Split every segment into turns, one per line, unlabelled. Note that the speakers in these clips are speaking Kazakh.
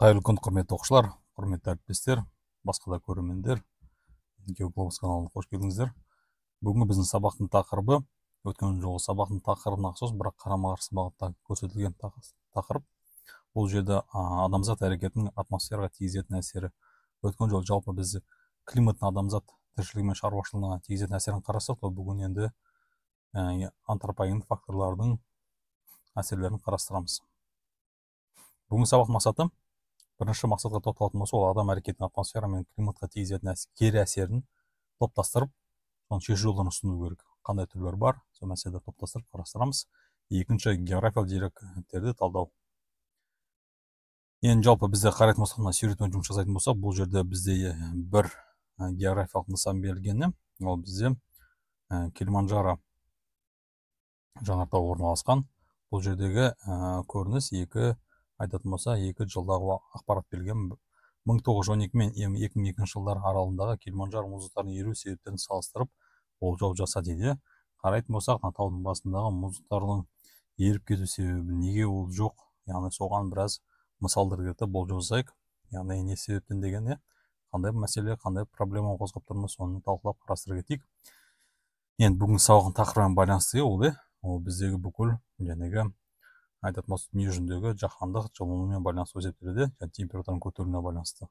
қайырлы күн құрметті оқушылар құрметті әріптестер басқа да көрермендер геоглобус каналына қош келдіңіздер бүгінгі біздің сабақтың тақырыбы өткен жолғы сабақтың тақырыбына ұқсас бірақ қарама қарсы бағытта көрсетілген тақырып бұл жерде адамзат әрекетінің атмосфераға тигізетін әсері өткен жолы жалпы біз климаттың адамзат тіршілігі мен шаруашылығына тигізетін әсерін қарастырдық қой бүгін енді ә, антропоген факторлардың әсерлерін қарастырамыз бүгінгі сабақ мақсаты бірінші мақсатқа тоқталатын болсақ ол адам әрекетінің атмосфера мен климатқа тигізетін кері әсерін топтастырып соны шешу жолдарын ұсыну керек қандай түрлер бар сол мәселелерді топтастырып қарастырамыз екінші географиялық деректерді талдау енді жалпы бізде қарайтын болсақ мына сюретмен жұмыс жасайтын болсақ бұл жерде бізде бір географиялық нысан берілгені ол бізде ә, килиманджаро жаңартау орналасқан бұл жердегі көрініс екі айтатын болса екі жылдағы ақпарат берілген мың тоғыз жүз он екі мен екі мың екінші жылдар аралығындағы килиманджаро мұздықтарының еру себептерін салыстырып болжау жаса дейді қарайтын болсақ таудың басындағы мұздықтардың еріп кету себебі неге ол жоқ яғни соған біраз мысалдар келтіріп болжау жасайық яғни не себептен деген иә қандай мәселе қандай проблема қозғап тұрмыз соны талқылап қарастыра кетейік енді бүгінгі сабақтың тақырыбына байланысты ол иә ол біздегі бүкіл жаңағы айтатын болсақ дүние жүзіндегі жаһандық жылынумен байланысты есептеледі және температураның көтерілуіне байланысты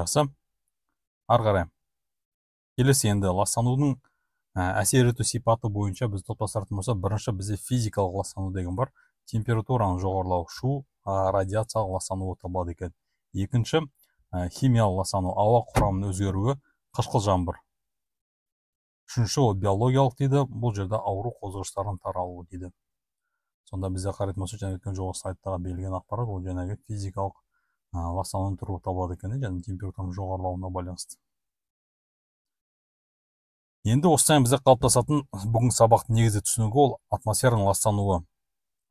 жақсы ары қарай келесі енді ластанудың ә, әсер ету сипаты бойынша біз топтастыратын болсақ бірінші бізде физикалық ластану деген бар температураның жоғарылауы шу радиациялық ластануы табылады екен екінші ә, химиялық ластану ауа құрамының өзгеруі қышқыл жаңбыр үшінші ол биологиялық дейді бұл жерде ауру қозғғыштардың таралуы дейді сонда бізде қарайтын болсақ жаңа өткен жолғы слайдтағы берілген ақпарат ол жаңағы физикалық ә, түрі болып табылады екен және температураның жоғарылауына байланысты енді осыдан бізде қалыптасатын бүгінгі сабақтың негізгі түсінігі ол атмосфераның ластануы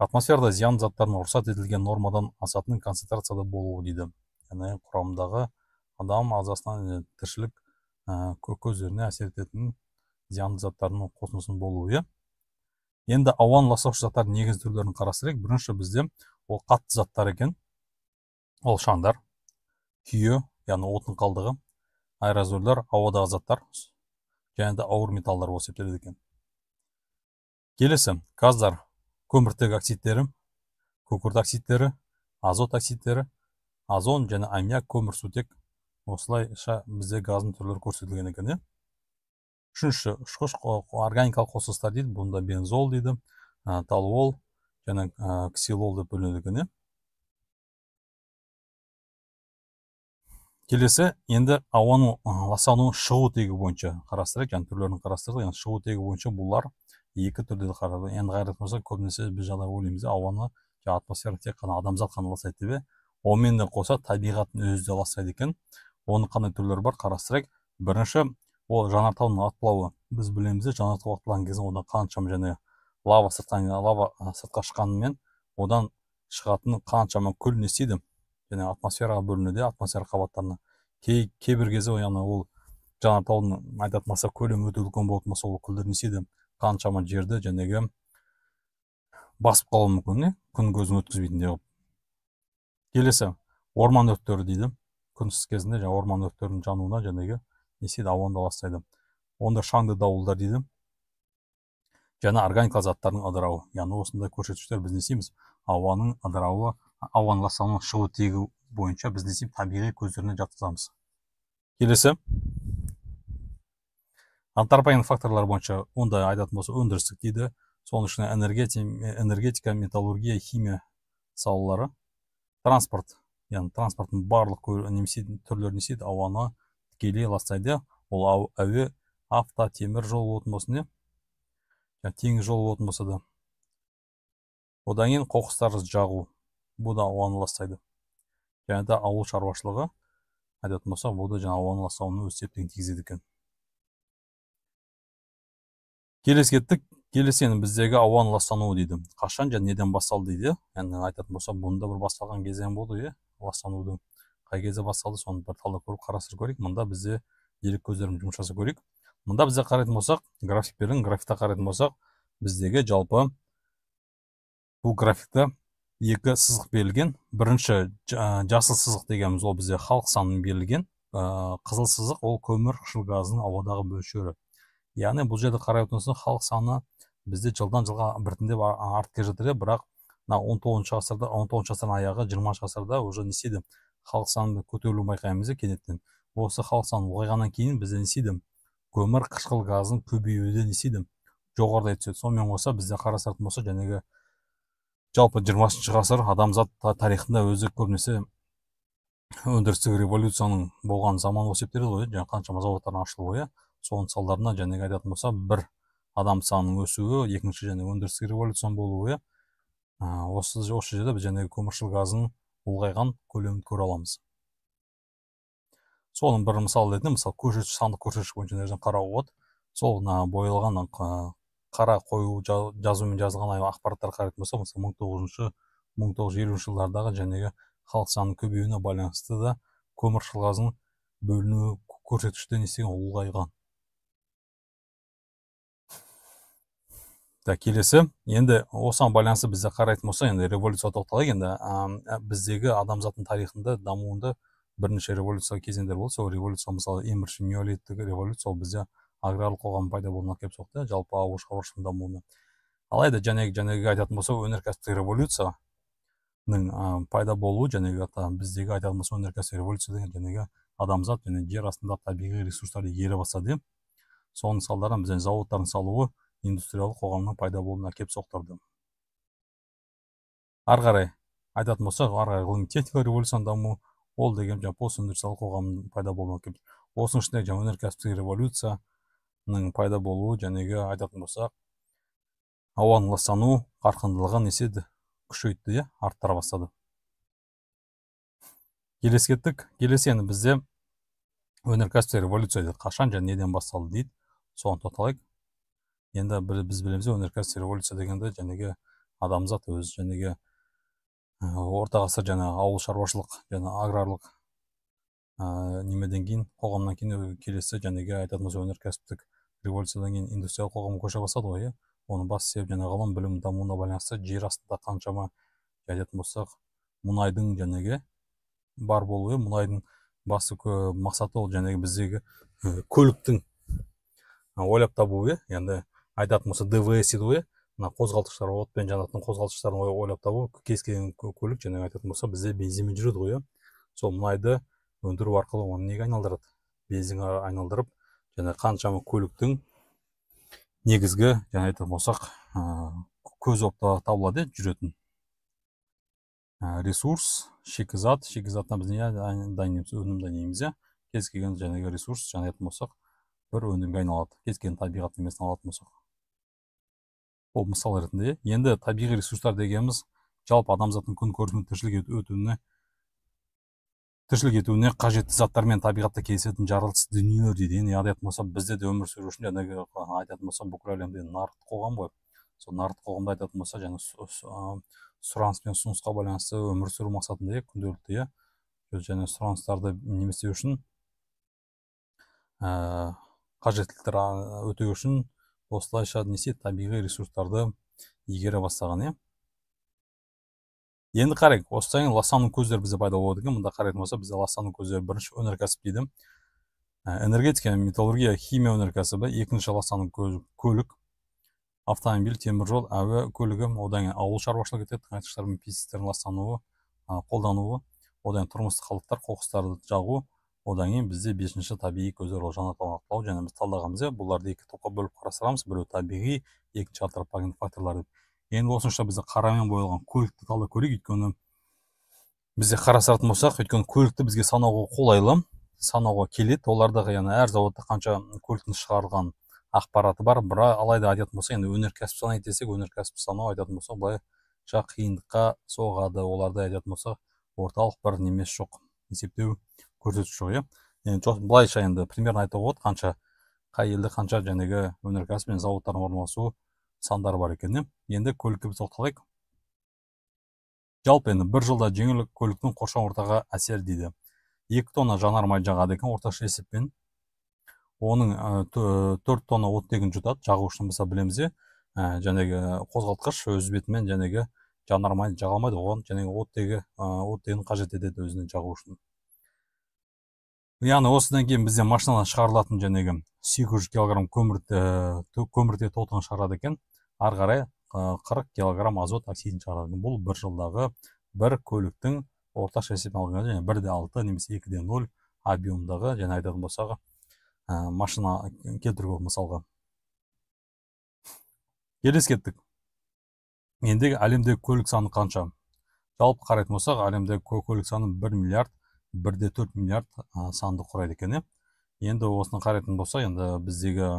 атмосферада зиян заттардың рұқсат етілген нормадан асатын концентрацияда болуы дейді яғни құрамдағы адам ағзасына тіршілік ә, көздеріне әсер ететін зиянды заттардың қосындысының болуы иә енді ауаны ластаушы заттардың негізгі түрлерін қарастырайық бірінші бізде ол қатты заттар екен ол шаңдар күйе яғни отын қалдығы аэрозольдар ауадағы заттар және де ауыр металдар болып есептеледі екен келесі газдар көміртек оксидтері күкірт оксидтері азот оксидтері озон және аммиак көмірсутек осылайша бізде газдың түрлері көрсетілген екен үшінші ұшқыш органикалық қосылыстар дейді бұнда бензол дейді ә, талол және ә, ксилол деп бөлінеді иә. келесі енді ауаның ластануы шығу тегі бойынша қарастырайық яғни түрлерін қарастырдық яғни шығу тегі бойынша бұлар екі түрде қарады енді қайрат мырза көбінесе біз жаңағы ойлаймыз иә, ауаны жаңағы атмосфера тек қана адамзат қана ластайды деп онымен иә. де қоса табиғаттың өзі де ластайды екен оның қандай түрлері бар қарастырайық бірінші ол жанартаудың атқылауы біз білеміз де жанартау атқылаған кезде одан қаншама және лава сырттан лава сыртқа шыққанымен одан шығатын қаншама күл не істейді және атмосфераға бөлінеді атмосфера қабаттарына кей кейбір кезде яғни ол жанартаудың айтатын болсақ көлемі өте үлкен болатын болса ол күлдер не істейді қаншама жерді жәнегі басып қалуы мүмкін не күн көзін өткізбейтіндей қылып келесі орман өрттері дейді күнсіз кезінде жаңағы орман өрттерінің жануына жәнегі несе дауылды ластайды онда шаңды дауылдар дейді және органикалық заттардың ыдырауы яғни осындай көрсеткіштер біз не істейміз ауаның ыдырауы ауаның ластануының шығу тегі бойынша біз не істейміз табиғи көздеріне жатқызамыз келесі антропоген факторлар бойынша онда айтатын болса өндірістік дейді соның ішінде энергетика, металлургия химия салалары транспорт яғни транспорттың барлық немесе түрлері не істейді ауаны Келе ластайды ол әуе авто темір жол болатын болсын иә теңіз жолы болатын болса да одан кейін қоқыстарды жағу бұл да ауаны ластайды және де ауыл шаруашылығы айтатын болсақ бұл да жаңағы ауаны ластауына өз септігін тигізеді екен келесі кеттік келесі енді біздегі ауаның ластануы дейді қашан және неден басталды дейді яғни айтатын болсақ бұның да бір басталған кезең болды иә ластанудың қай кезде басталды соны бір талдап көріп қарастырып көрейік мында бізде дерек көздерін жұмыс көрейік мында бізде қарайтын болсақ графиктердің графикта қарайтын болсақ біздегі жалпы бұл графикта екі сызық берілген бірінші жасыл сызық дегеніміз ол бізде халық санын берілген ә, қызыл сызық ол көмір қышқыл газының ауадағы мөлшері яғни бұл жерде қарайтын болсақ халық саны бізде жылдан жылға біртіндеп артып келе жатыр иә. бірақ мына он тоғызыншы ғасырда он тоғызыншы ғасырдың аяғы жиырмасыншы ғасырда уже не істейді халық санының көтерілуін байқаймыз да кенеттен осы халық саны ұлғайғаннан кейін бізде не істейді көмір қышқыл газының көбеюі де не істейді жоғарылай түседі сонымен қоса бізде қарастыратын болса жаңағы жалпы жиырмасыншы ғасыр адамзат тарихында өзі көбінесе өндірістік революцияның болған заманы болып есептеледі ғой жаңағы қаншама зауыттардың ашылуы иә соның салдарынан жаңағы айтатын болса бір адам санының өсуі екінші және өндірістік революцияның болуы иә осы осы жерде біз жаңағы көміршіл газдың ұлғайған көлемін көре аламыз соның бір мысалы ретінде мысалы көрсеткіш сандық көрсеткіш бойынша мына қарауға болады сол мына боялған қара қою жазумен жазылған ақпараттар қарайтын болсақ мысалы мың тоғызыншы мың тоғыз жүз елуінші жылдардағы жәнегі халық санының көбеюіне байланысты да көмір қағаздың бөліну көрсеткіші де не істеген ұлғайған так келесі енді осыған байланысты бізде қарайтын болса енді революцияға тоқталайық енді ә, біздегі адамзаттың тарихында дамуында бірінші революция кезеңдер болды сол революция мысалы ең бірінші неолиттік революция ол бізде аграрлық қоғам пайда болуына әкеліп соқты жалпы ауыл шаруашылығының дамуына алайда жәнегі жәнегі айтатын болса өнеркәсіптік революцияның ә, пайда болуы және біздегі айтатын болса өнеркәсіптік революция деген жәңегі адамзат және жер астындағы табиғи ресурстарды игере бастады иә соның салдарынан бізде зауыттардың салуы индустриялық қоғамның пайда болуына әкеп соқтырды ары қарай айтатын болсақ ары қарай ғылыми техникалық революцияның дамуы ол деген жаңағы постиндустриялық қоғамның пайда болуына әкеп осының ішінде жаңағы өнеркәсіптік революцияның пайда болуы жәнегі айтатын болсақ ауаның ластану қарқындылығын еседі күшейтті иә арттыра бастады келесі кеттік келесі енді бізде өнеркәсіптік революция қашан және неден басталды дейді соған тоқталайық енді біз білеміз өнеркәсіп революция дегенде жәнегі адамзат өзі жәнегі орта ғасыр жаңағы ауыл шаруашылық және аграрлық ә, немеден кейін қоғамнан кейін келесі жәнегі айтатынымыз өнеркәсіптік революциядан кейін индустриялық қоғам көше бастады ғой иә оның басты себебі жаңағы ғылым білім дамуына байланысты жер астында қаншама айтатын болсақ мұнайдың жәнегі бар болуы мұнайдың басты мақсаты ол жәнегі біздегі көліктің ойлап табуы иә? енді айтатын болса двс дейді ғой иә? мына қозғалтқыштар отпен жанатын қозғалтқыштарын ойлап табу кез келген көлік жаңағы айтатын болса бізде бензинмен жүреді ғой иә сол мұнайды өндіру арқылы оны неге айналдырады бензинге айналдырып және қаншама көліктің негізгі жаңа айтатын болсақ ә, көз болып табылады иә жүретін ресурс шикізат шикізаттан біз не дайындаймыз өнім дайындаймыз иә кез келген жаңағы ресурс жаңа айтатын болсақ бір өнімге айналады кез келген табиғат немесін алатын болсақ ол мысал ретінде енді табиғи ресурстар дегеніміз жалпы адамзаттың күн көрісімен тіршілік өтуіне тіршілік етуіне қажетті заттар мен табиғатта кездесетін жарылыс дүниелер дейді яғни айтатын болса бізде де өмір сүру үшін жаңағы айтатын болса бүкіл әлемде нарық қоғам ғой сол нарық қоғамда айтатын болса жаңағы сұраныс пен ұсынысқа байланысты өмір сүру мақсатында иә күнделікті иә және сұраныстарды немесе үшін ә, қажеттіліктер өтеу үшін осылайша не табиғи ресурстарды игере бастаған иә енді қарайық осыдан кейін ластану көздері бізде пайда болады екен мында қарайтын болса бізде ластану көздері бірінші өнеркәсіп дейді ә, энергетика металлургия химия өнеркәсібі екінші ластану көз, көлік автомобиль теміржол әуе көлігі одан кейін ауыл шаруашылығы кетеді тыңайтқыштар мен пестицидтердің ластануы қолдануы одан тұрмыстық қалдықтар қоқыстарды жағу одан кейін бізде бесінші табиғи көздер ол жаңартылған және біз талдағанбыз иә бұларды екі топқа бөліп қарастырамыз біреу табиғи екінші антропоген факторлар деп енді осынша бізде қарамен боялған көлікті талдап көрейік өйткені бізде қарастыратын болсақ өйткені көлікті бізге санауға қолайлы санауға келеді олардағы яғни әр зауытта қанша көліктің шығарылған ақпараты бар бірақ алайда айтатын болсақ енді өнеркәсіп санайды десек өнеркәсіп санау айтатын болсақ былай қиындыққа соғады оларды айтатын болсақ орталық бір немес жоқ есептеу көрсеткіш ғой иә енді былайша енді примерно айтуға болады қанша қай елде қанша жәнегі өнеркәсіп пен зауыттардың орналасу сандары бар екен иә енді көлікке біз тоқталайық жалпы енді бір жылда жеңіл көліктің қоршаған ортаға әсері дейді екі тонна жанармай жағады екен орташа есеппен оның ә, төрт тонна оттегін жұтады үшін мысалы білеміз иә жәнегі қозғалтқыш өз бетімен жәнегі жанармай жаға алмайды оған жәнегі оттегі ә, оттегін қажет етеді өзіне жағу үшін яғни осыдан кейін бізде машинадан шығарылатын жәнегі сегіз жүз килограмм көмірті э, көмірте тотығын шығарады екен ары қарай э, қырық килограмм азот оксидін шығарады бұл бір жылдағы бір көліктің орташа есеппен алғанда және бір де алты немесе екі де ноль объемдағы және айтатын болсақ э, машина келтіруге мысалға келесі кеттік ендігі әлемдегі көлік саны қанша жалпы қарайтын болсақ әлемдегі көлік саны 1 миллиард бірде де төрт миллиард санды құрайды екен иә енді осыны қарайтын болса енді біздегі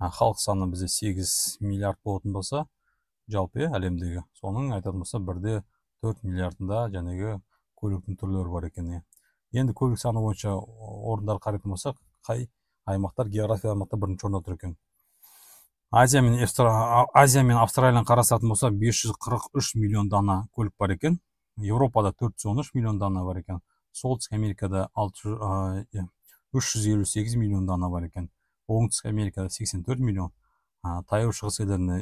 халық саны бізде 8 миллиард болатын болса жалпы иә әлемдегі соның айтатын болса бір де төрт миллиардында жаңағы көліктің түрлері бар екен иә енді көлік саны бойынша орындар қарайтын болсақ қай аймақтар география аймақта бірінші орында тұр екен азия мен азия мен австралияны қарасатын болса 543 миллион дана көлік бар екен еуропада 413 миллион дана бар екен солтүстік америкада алты үш жүз елу сегіз миллион дана бар екен оңтүстік америкада сексен төрт миллион ә, таяу шығыс елдерінде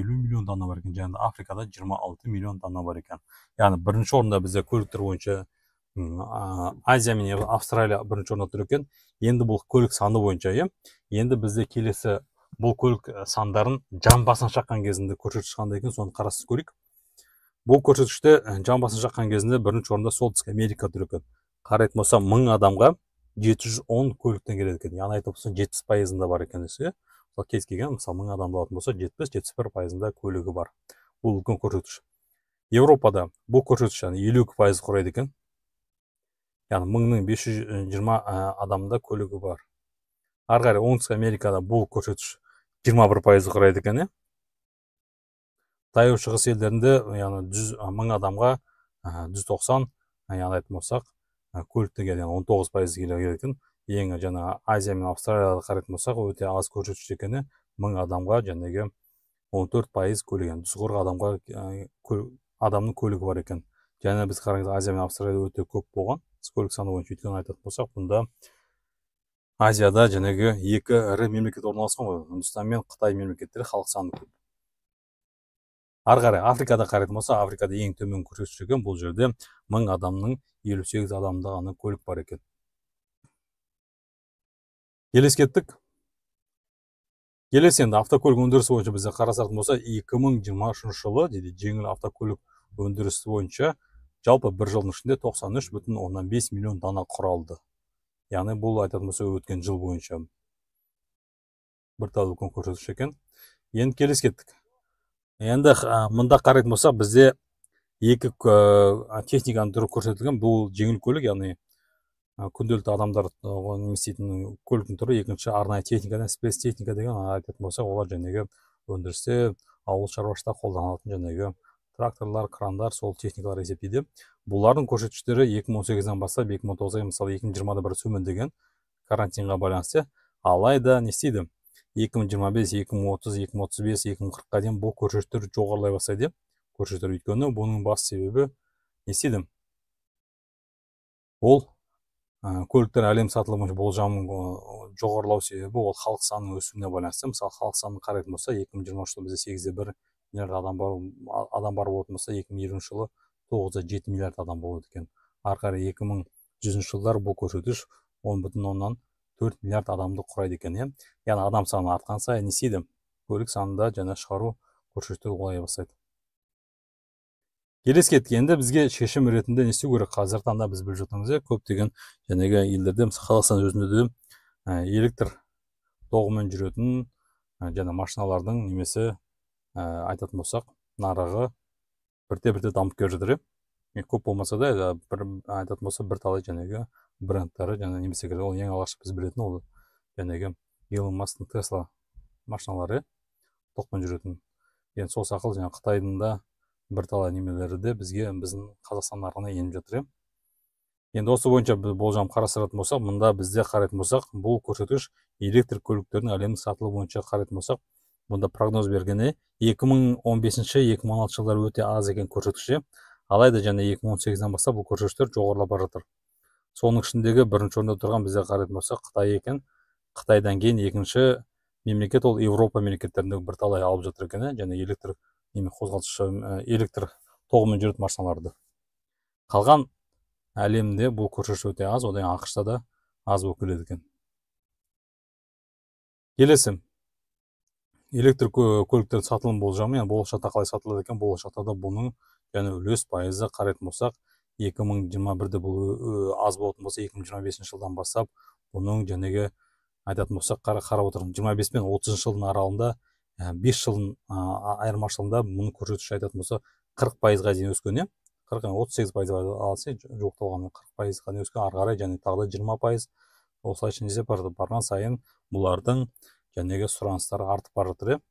елу миллион дана бар екен және африкада жиырма алты миллион дана бар екен яғни бірінші орында бізде көліктер бойынша ә, азия мен австралия бірінші орында тұр екен енді бұл көлік саны бойынша иә енді бізде келесі бұл көлік сандарын жан басына шаққан кезінде көрсеткіш қандай екен соны қарастырып көрейік бұл көрсеткіште жан басын шаққан кезінде бірінші орында солтүстік америка тұр екен қарайтын болса мың адамға 710 көліктен келеді екен яғни айтып отырсаң жетпіс пайызында бар екен десе мысалы кез келген мысалы мың адам болатын болса жетпіс жетпіс бір пайызында көлігі бар бұл үлкен көрсеткіш еуропада бұл көрсеткіш елу екі пайыз құрайды екен яғни мыңның бес жүз жиырма адамда көлігі бар ары қарай оңтүстік америкада бұл көрсеткіш жиырма бір пайызды құрайды екен иә таяу шығыс елдерінде яғни жүз мың адамға жүз тоқсан яғни айтатын болсақ көлік деген он тоғыз пайыз екен ең жаңағы азия мен австралияға қарайтын болсақ өте аз көрсеткіш екені мың адамға жәнегі он төрт пайыз көлік жүз қырық адамға адамның көлігі бар екен және біз қараңыз азия мен Австралия өте көп болған көлік саны бойынша өйткені айтатын болсақ бұнда азияда жаңағы екі ірі мемлекет орналасқан ғой үндістан мен қытай мемлекеттері халық саны көп ары қарай африкада қарайтын болсақ африкада ең төмен көрсеткіш екен бұл жерде мың адамның елу сегіз адамында ғана көлік бар екен кеттік. келесі енді автокөлік өндірісі бойынша бізде қарасатын болса 2023 жылы дейді жеңіл автокөлік өндірісі бойынша жалпы бір жылдың ішінде 93 бүтін оннан бес миллион дана құралды яғни бұл айтатын болса өткен жыл бойынша бір тәулік көрсеткіш екен енді келесі кеттік енді мында қарайтын болсақ бізде екі техниканың түрі көрсетілген бұл жеңіл көлік яғни күнделікті адамдар істейтін көліктің түрі екінші арнайы техника спецтехника деген айтатын болсақ олар жәнегі өндірісте ауыл шаруашылықта қолданылатын жәнегі тракторлар крандар сол техникалар есептейді бұлардың көрсеткіштері 2018-ден бастап 2019 мысалы 2020-да бір төмендеген карантинға байланысты алайда не істейді 2025-2030-2035-2040 қа дейін бұл көрсеткіштер жоғарылай бастайды деп өйткені бұның бас себебі не істейді ол көліктер әлем сатылымы болжамын жоғарылау себебі ол халық санының өсуіне байланысты мысалы халық санын қарайтын болса 2020 жылы бізде сегіз де бір миллиард адам бар адам бар болатын болса екі жылы тоғыз да жеті миллиард адам болады екен ары қарай екі мың жүзінші жылдары бұл көрсеткіш он бүтін оннан төрт миллиард адамды құрайды екен иә яғни адам саны артқан сайын не істейді көлік санында жаңа шығару көрсеткіштері ұлғая бастайды елес кеткенде бізге шешім ретінде не істеу керек қазіргі таңда біз біліп жатырмыз иә көптеген жәнегі елдерде мысалы қазақстан өзінде де электр тоғымен жүретін ә, машиналардың немесе ә, айтатын болсақ нарығы бірте бірте дамып келе жатыр иә көп болмаса да бір айтатын болса бірталай жаңағы брендтары және немесе ол ең алғаш біз білетін ол жаңағы илон масктың тесла машиналары тоқпен жүретін енді сол сақыл жаңағы қытайдың да бірталай немелері де бізге біздің қазақстан нарығына еніп жатыр иә енді осы бойынша біз болжам қарастыратын болсақ мында бізде қарайтын болсақ бұл көрсеткіш электр көліктердің әлемдік сатылы бойынша қарайтын болсақ мұнда прогноз бергені 2015-2016 жылдары өте аз екен көрсеткіші иә. алайда және 2018-ден бастап бұл көрсеткіштер жоғарылап бара жатыр соның ішіндегі бірінші орында тұрған бізде қарайтын болсақ қытай екен қытайдан кейін екінші мемлекет ол еуропа мемлекеттерінде бірталай алып жатыр екен ә, және электр қозғалтқышы электр тоғымен жүретін машиналарды қалған әлемде бұл көрсеткіш өте аз одан кейін да аз болып келеді екен келесі электр көліктердің сатылым болжамы яғни болашақта қалай сатылады екен болашақта да бұның және үлес пайызы қарайтын болсақ екі мың жиырма бірде бұл аз болатын болса екі мың жиырма бесінші жылдан бастап бұның жәнегі айтатын болсақ қара, қарап отырмын жиырма бес пен отызыншы жылдың аралығында ә, бес жылдың айырмашылығында мұны көрсеткіш айтатын болса қырық пайызға дейін өскен иә қырық отыз сегіз пайызға алса жуықталған қырық пайызға дейін өскен ары қарай және тағы да жиырма пайыз осылайша не барған сайын бұлардың жаңағы сұраныстары артып бара жатыр иә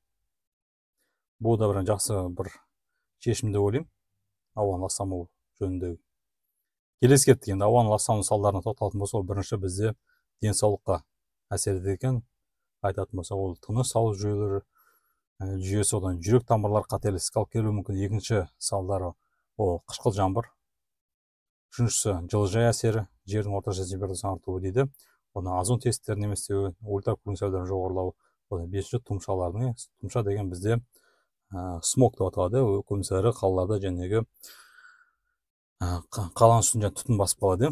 бұл да бір жақсы бір шешім деп ойлаймын ауаны ластамау жөніндегі келесі кеттік енді ауаның ластану салдарына тоқталатын болсақ бірінші бізде денсаулыққа әсер етеді екен айтатын болсақ ол тыныс алу жүйелері э, жүйесі одан жүрек тамырлар қателеске алып келуі мүмкін екінші салдары ол қышқыл жаңбыр үшіншісі жылыжай әсері жердің орташа температурасының артуы дейді оны озон тестерінің еместеуі ультакүн сәулерінің жоғарылауы одан бесінші тұмшалардың тұмша деген бізде ә, э, смог деп аталады көбінесе ірі қалаларда жәнегі қаланың үстін жаңа түтін басып қалады иә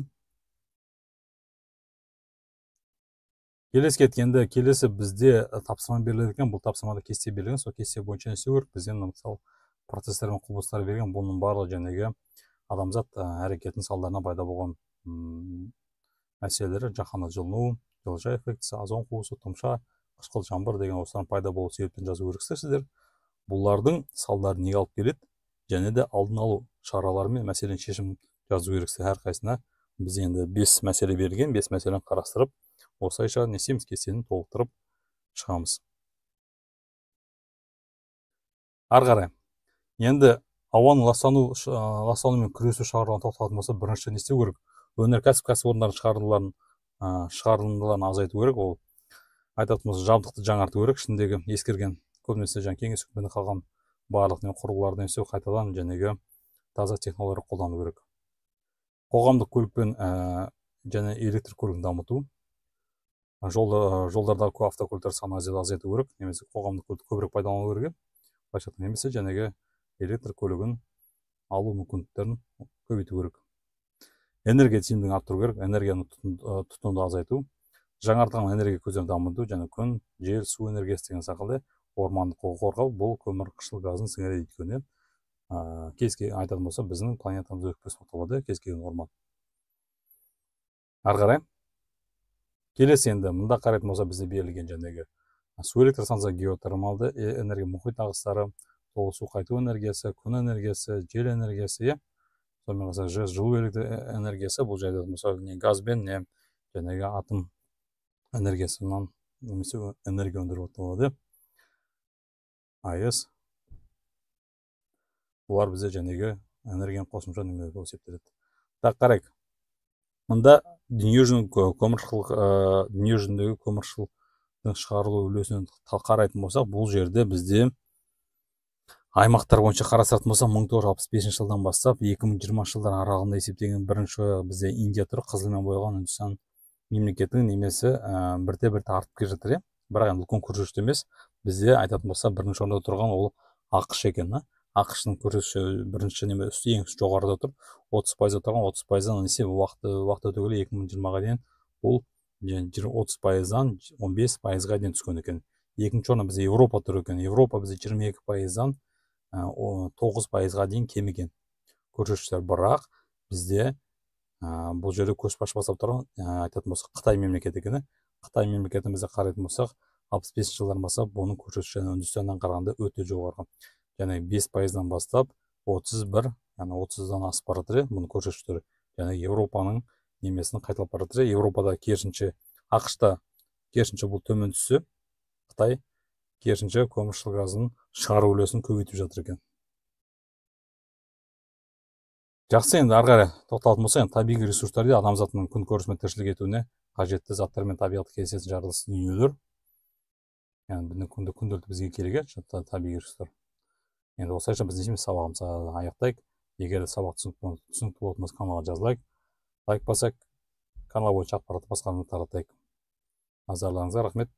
келесі кеткенде келесі бізде э, тапсырма беріледі екен бұл тапсырмада кесте берілген сол кесте бойынша не істеу керек бізде мысалы процестер мен құбылыстар берген бұның барлығы жаңағы адамзат э, әрекетінің салдарынан пайда болған мәселелер жаһандық жылыну жылыжай эффектісі озон қуысы тұмша қышқыл жаңбыр деген осылардың пайда болу себептерін жазу керексіздер сіздер бұлардың салдары неге алып келеді және де алдын алу мен мәселені шешім жазу керексі, әрқайсысына біз енді бес мәселе берген бес мәселені қарастырып осылайша не істейміз кестені толықтырып шығамыз ары қарай енді ауаның ластану ластанумен күресу шараларына тоқталатын болса бірінші не істеу керек өнеркәсіп кәсіпорындарын шығарындыларын шығарындыларын азайту керек ол айтатын болса жабдықты жаңарту керек ішіндегі ескірген көбінесе жаңағы кеңес үкіметінен қалған барлық не құрылғыларды қайтадан жәнегі таза технологияларды қолдану керек қоғамдық көлікпен ә, және электр көлігін дамыту ә, жол ә, жолдардағы автокөліктер санын азайту керек немесе қоғамдық көлікті көбірек пайдалану керек иә. былайша айтқанда немесе жәнегі электр көлігін алу мүмкіндіктерін көбейту керек энергия тиімділігін арттыру керек энергияны ә, тұтынуды азайту жаңартылған энергия көздерін дамыту және күн жел су энергиясы деген сақалды орманды қорғау бұл көмірқышқыл газын сіңіреді өйткені ә, кез айтатын болса біздің планетамыз өкпес болып табылады кез келген орман ары қарай келесі енді мында қарайтын болса бізде берілген жаңағы су электр станциясы геотермалды энергия мұхит ағыстары толы су қайту энергиясы күн энергиясы жел энергиясы иә сонымен қоса жылу электр э, энергиясы бұл жерде мысалы не газбен не жаңағы атом энергиясынан немесе энергия өндіріп отырады иә. аэс бұлар бізде жәнегі энергияның қосымша немесе болып есептеледі так қарайық мында дүниежүзінің көміршылық ә, дүниежүзіндегі көміршылықтың шығарылу үлесін қарайтын болсақ бұл жерде бізде аймақтар бойынша қарастыратын болсақ мың тоғыз жүз алпыс бесінші жылдан бастап екі мың жиырмасыншы жылдар аралығында есептеген бірінші бізде индия тұр қызылмен боялған үндістан мемлекетінің немесі ә, бірте бірте артып келе жатыр иә бірақ енді үлкен көрсеткіште емес бізде айтатын болсақ бірінші орында тұрған ол ақш екен да ақш тың көрсеткіші бірінші неме ең жоғарыда тұр отыз пайызда тұрған отыз пайыздан немесе уақыт уақыт өте келе екі мың жиырмаға дейін бұл отыз пайыздан он бес пайызға дейін түскен екен екінші орында бізде еуропа тұр екен еуропа бізде жиырма екі пайыздан тоғыз пайызға дейін кеміген көрсеткіштер бірақ бізде ә, бұл жерде көшбасшы бастап тұрған ә, айтатын болсақ қытай мемлекеті екен қытай бізде қарайтын болсақ алпыс бесінші жылдан бастап бұның көрсеткіші үндістаннан қарағанда өте жоғары және 5 пайыздан бастап 31, бір яғни отыздан асып бара жатыр бұның көрсеткіштері және еуропаның немесін қайталап бара жатыр еуропада керісінше ақш та керісінше бұл төмен түссе қытай керісінше көміршіл газын шығару үлесін көбейтіп жатыр екен жақсы енді ары қарай тоқталатын болсақ, енді табиғи ресурстар адамзаттың күн мен тіршілік етуіне қажетті заттар мен табиғатты кездесетін жарылыс дүниелер яғни біздің күнделікті бізге керек иә табиғи ресурстар енді осылайша біз істейміз сабағымызды аяқтайық егер сабақ түсінікті түсінікті болатын болса каналға жазылайық лайк лайк басайық канал бойынша ақпаратты басқаларға таратайық назарларыңызға рахмет